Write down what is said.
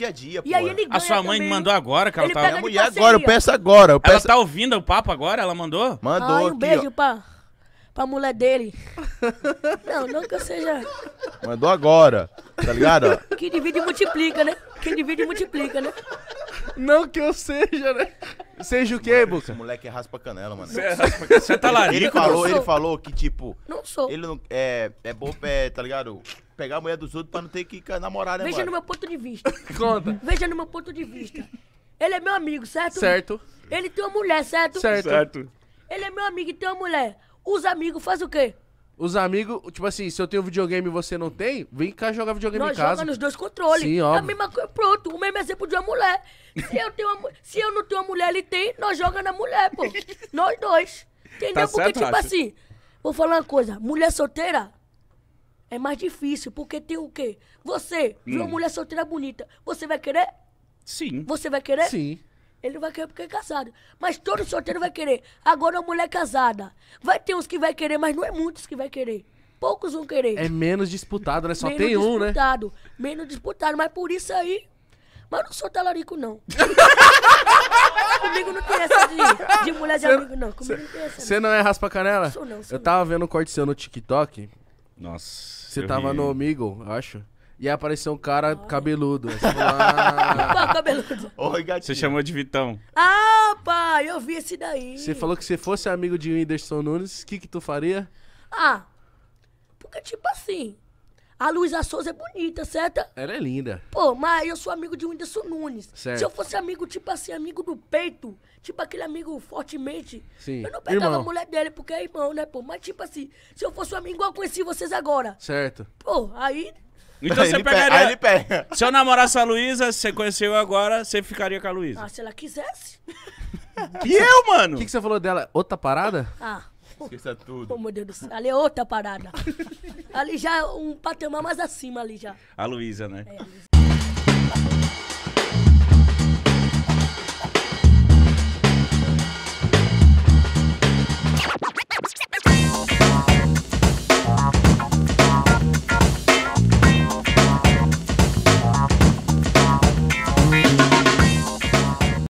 dia a dia, E aí ele ganha A sua mãe também. mandou agora que ela tá. mulher parceria. agora, eu peço agora. Eu Ela peço... tá ouvindo o papo agora? Ela mandou? Mandou Ai, um aqui, beijo pra, pra mulher dele. não, que eu seja... Mandou agora. Tá ligado? Que divide e multiplica, né? Que divide e multiplica, né? Não que eu seja, né? Seja o quê, Esse Boca? moleque é raspa canela, mano. Você é tá Ele falou, ele falou que, tipo, Não sou. ele não. É, é bom, é, tá ligado? pegar a mulher dos outros pra não ter que namorar, né, Veja agora. no meu ponto de vista. Conta. Veja no meu ponto de vista. Ele é meu amigo, certo? Certo. Ele tem uma mulher, certo? Certo. certo. Ele é meu amigo e tem uma mulher. Os amigos fazem o quê? Os amigos, tipo assim, se eu tenho videogame e você não tem, vem cá jogar videogame Nós em casa. Nós nos dois controles. Sim, é óbvio. A mesma coisa, pronto, o mesmo exemplo de uma mulher. Se eu, tenho uma, se eu não tenho uma mulher, ele tem, nós joga na mulher, pô. nós dois. Tá Entendeu? Tá Porque, certo, tipo acho. assim, vou falar uma coisa, mulher solteira é mais difícil, porque tem o quê? Você vê uma hum. mulher solteira bonita, você vai querer? Sim. Você vai querer? Sim. Ele vai querer porque é casado. Mas todo solteiro vai querer. Agora uma mulher casada. Vai ter uns que vai querer, mas não é muitos que vai querer. Poucos vão querer. É menos disputado, né? Só menos tem um, né? Menos disputado. Menos disputado. Mas por isso aí... Mas não sou talarico, não. Comigo não tem essa de, de mulher de cê, amigo, não. Comigo cê, não tem essa. Você não. é raspa canela? Sou não, sou Eu tava vendo um corte seu no TikTok nossa. Você tava ri. no amigo, acho. E aí apareceu um cara cabeludo. ah. cabeludo? Oi, gatinho. Você chamou de Vitão. Ah, pai, eu vi esse daí. Você falou que se fosse amigo de Whindersson Nunes, o que que tu faria? Ah, porque tipo assim, a Luísa Souza é bonita, certo? Ela é linda. Pô, mas eu sou amigo de Whindersson Nunes. Certo. Se eu fosse amigo, tipo assim, amigo do peito, tipo aquele amigo fortemente, Sim. eu não pegava irmão. a mulher dele, porque é irmão, né, pô? Mas tipo assim, se eu fosse um amigo, igual eu conheci vocês agora. Certo. Pô, aí então aí você pegaria. aí ele pega. Se eu namorasse a Luísa, você conheceu agora, você ficaria com a Luísa. Ah, se ela quisesse. e eu, mano? O que, que, você falou dela? Outra parada? Ah. Esqueça tudo. Oh, meu Deus do céu. Ali é outra parada. ali já é um patamar mais acima ali já. A Luísa, né? É, a Luísa.